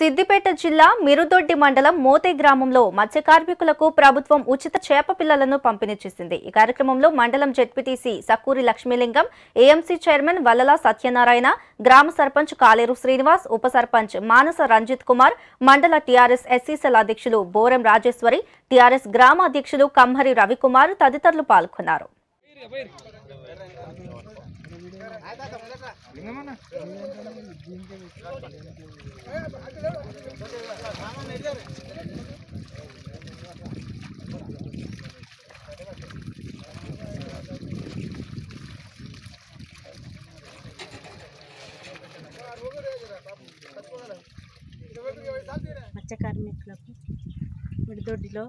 సిద్దిపేట జిల్లా మిరుదొడ్డి మండలం మోతే గ్రామంలో మత్స్య కార్మికులకు ప్రభుత్వం ఉచిత చేప పిల్లలను పంపిణీ చేసింది ఈ కార్యక్రమంలో మండలం ZPTC Sakkuri Lakshmilingam AMC chairman Vallala Satyanarayana గ్రామ సర్పంచ్ కాలేరు శ్రీనివాస్ ఉప సర్పంచ్ మానస రంజిత్ కుమార్ మండల టీఆర్ఎస్ ఎస్సీసెల్ అధ్యక్షులు బోరం రాజేశ్వరి టీఆర్ఎస్ గ్రామ అధ్యక్షులు కమ్హరి రవికుమార్ తదితరులు పాల్గొన్నారు అన్నిట్లకు మిడిదొడ్డిలో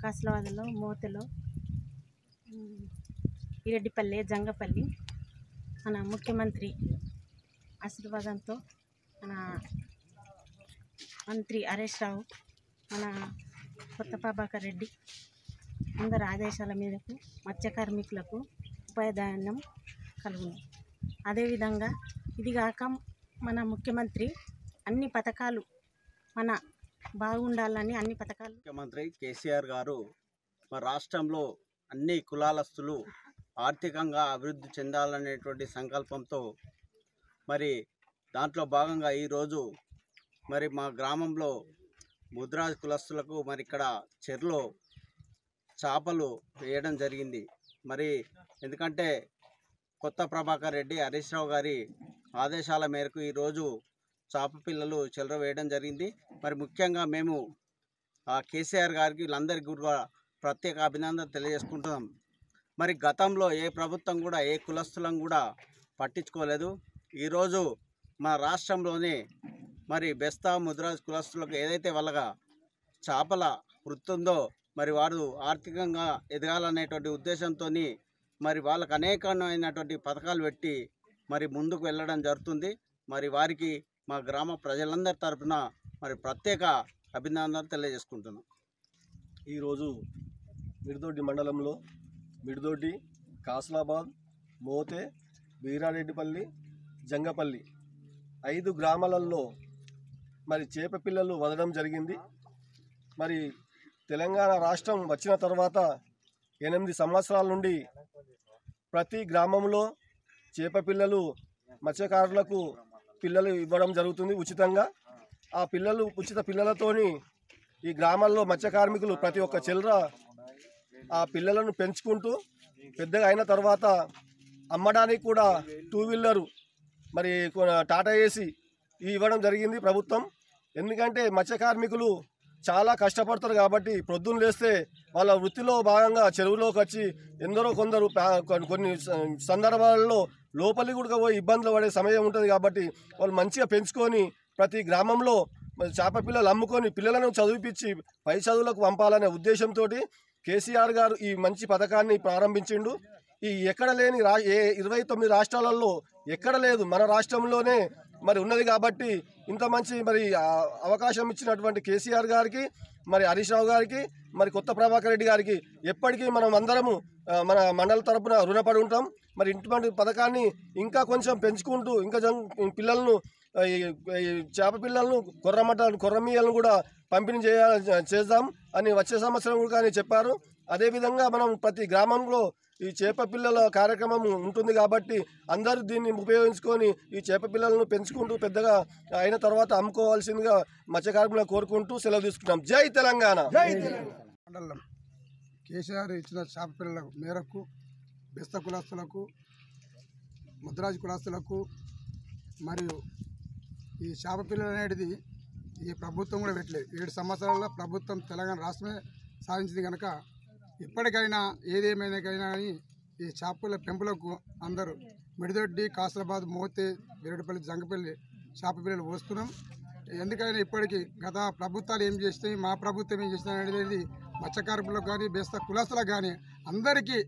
కాసలవాదలో మూతలో ఇరెడ్డిపల్లి జంగపల్లి మన ముఖ్యమంత్రి ఆశీర్వాదంతో మన మంత్రి హరీష్ రావు మన కొత్త ప్రభాకర్ రెడ్డి అందరి ఆదేశాల మీదకు మత్స్య కార్మికులకు ఉపాధిదానం కలుగును అదేవిధంగా ఇది కాక మన ముఖ్యమంత్రి అన్ని పథకాలు మన బాగుండాలని అన్ని పథకాలు ముఖ్యమంత్రి కేసీఆర్ గారు మా రాష్ట్రంలో అన్ని కులాలస్తులు ఆర్థికంగా అభివృద్ధి చెందాలనేటువంటి సంకల్పంతో మరి దాంట్లో భాగంగా ఈరోజు మరి మా గ్రామంలో ముద్రా కులస్తులకు మరి ఇక్కడ చెర్లో చేపలు వేయడం జరిగింది మరి ఎందుకంటే కొత్త ప్రభాకర్ రెడ్డి హరీష్ రావు గారి ఆదేశాల మేరకు ఈరోజు చాప పిల్లలు చెలర వేయడం జరిగింది మరి ముఖ్యంగా మేము కేసీఆర్ గారికి వీళ్ళందరికీ కూడా ప్రత్యేక అభినందన తెలియజేసుకుంటున్నాం మరి గతంలో ఏ ప్రభుత్వం కూడా ఏ కులస్తులం కూడా పట్టించుకోలేదు ఈరోజు మన రాష్ట్రంలోనే మరి బెస్తా ముద్రాజ్ కులస్తులకు ఏదైతే వాళ్ళగా చేపల వృత్తి ఉందో మరి వారు ఆర్థికంగా ఎదగాలనేటువంటి ఉద్దేశంతో మరి వాళ్ళకు అనేకమైనటువంటి పథకాలు పెట్టి మరి ముందుకు వెళ్ళడం జరుగుతుంది మరి వారికి మా గ్రామ ప్రజలందరి తరఫున మరి ప్రత్యేక అభినందనలు తెలియజేసుకుంటున్నాం ఈరోజు మిడిదొడ్డి మండలంలో మిడిదొడ్డి కాసలాబాద్ మోతే వీరారెడ్డిపల్లి జంగపల్లి ఐదు గ్రామాలలో మరి చేప పిల్లలు వదడం జరిగింది మరి తెలంగాణ రాష్ట్రం వచ్చిన తర్వాత ఎనిమిది సంవత్సరాల నుండి ప్రతి గ్రామంలో చేప పిల్లలు మత్స్యకారులకు పిల్లలు ఇవ్వడం జరుగుతుంది ఉచితంగా ఆ పిల్లలు ఉచిత పిల్లలతోని ఈ గ్రామాల్లో మత్స్య కార్మికులు ప్రతి ఒక్క చిల్లర ఆ పిల్లలను పెంచుకుంటూ పెద్దగా అయిన తర్వాత అమ్మడానికి కూడా టూ వీలరు మరి టాటా ఏసీ ఇవ్వడం జరిగింది ప్రభుత్వం ఎందుకంటే మత్స్య కార్మికులు చాలా కష్టపడతారు కాబట్టి ప్రొద్దున లేస్తే వాళ్ళ వృత్తిలో భాగంగా చెరువులోకి వచ్చి ఎందరో కొందరు కొన్ని సందర్భాలలో లోపలి కూడా పోయి ఇబ్బందులు పడే సమయం ఉంటుంది కాబట్టి వాళ్ళు మంచిగా పెంచుకొని ప్రతి గ్రామంలో చేప పిల్లలు అమ్ముకొని పిల్లలను చదివిపించి పై చదువులకు పంపాలనే ఉద్దేశంతో కేసీఆర్ గారు ఈ మంచి పథకాన్ని ప్రారంభించిండు ఈ ఎక్కడ లేని రా ఏ ఇరవై తొమ్మిది రాష్ట్రాలలో ఎక్కడ లేదు మన రాష్ట్రంలోనే మరి ఉన్నది కాబట్టి ఇంత మంచి మరి అవకాశం ఇచ్చినటువంటి కేసీఆర్ గారికి మరి హరీష్ రావు గారికి మరి కొత్త ప్రభాకర్ రెడ్డి గారికి ఎప్పటికీ మనం అందరము మన మండల తరపున రుణపడి ఉంటాం మరి ఇటువంటి పథకాన్ని ఇంకా కొంచెం పెంచుకుంటూ ఇంకా పిల్లలను చేప పిల్లలను కొర్రమట కొర్రమీయలను కూడా పంపిణీ చేయాలి చేద్దాం అని వచ్చే సంవత్సరం కూడా చెప్పారు అదేవిధంగా మనం ప్రతి గ్రామంలో ఈ చేప పిల్లల కార్యక్రమం ఉంటుంది కాబట్టి అందరూ దీన్ని ఉపయోగించుకొని ఈ చేప పిల్లలను పెంచుకుంటూ పెద్దగా అయిన తర్వాత అమ్ముకోవాల్సిందిగా మత్స్యకారులు కోరుకుంటూ సెలవు తీసుకుంటాం జై తెలంగాణ మండలం కేసీఆర్ ఇచ్చిన చేప పిల్లల మేరకు బెస్త కులాస్తులకు ముద్రాజ్ కులాస్తులకు మరియు ఈ చేప పిల్లలు అనేది ఈ ప్రభుత్వం కూడా పెట్టలేదు ఏడు సంవత్సరాల్లో ప్రభుత్వం తెలంగాణ రాష్ట్రమే సాధించింది కనుక ఇప్పటికైనా ఏదేమైనా కానీ ఈ చేపల పెంపులకు అందరూ మిడిదొడ్డి కాసరాబాద్ మోతి వెరటిపల్లి జంగపల్లి చేప పిల్లలు వస్తున్నాం ఎందుకైనా ఇప్పటికీ గత ప్రభుత్వాలు ఏం చేస్తాయి మా ప్రభుత్వం ఏం చేస్తాయి అనేది మత్స్యకారులకు కానీ బేస్త కులాసులకు కానీ అందరికీ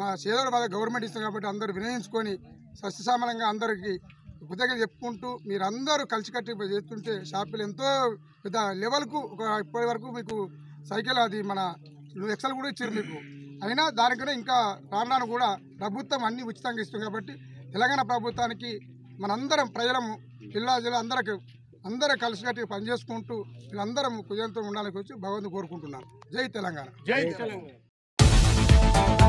మా సేదోడు బాధ గవర్నమెంట్ ఇస్తుంది కాబట్టి అందరూ వినయించుకొని సస్యశామలంగా అందరికీ కృతజ్ఞత చెప్పుకుంటూ మీరందరూ కలిసికట్టి చేస్తుంటే షాపులు ఎంతో పెద్ద లెవెల్కు ఒక ఇప్పటి వరకు మీకు సైకిల్ అది మన నువ్వు లక్షలు కూడా ఇచ్చారు మీకు అయినా దానికన్నా ఇంకా రాను కూడా ప్రభుత్వం అన్ని ఉచితంగా ఇస్తుంది కాబట్టి తెలంగాణ ప్రభుత్వానికి మనందరం ప్రజలము జిల్లా జిల్లా అందరికి అందరూ కలిసికట్టి పనిచేసుకుంటూ వీళ్ళందరం కుజంతో ఉండాలని వచ్చి భగవంతు కోరుకుంటున్నాను జై తెలంగాణ జై తెలంగాణ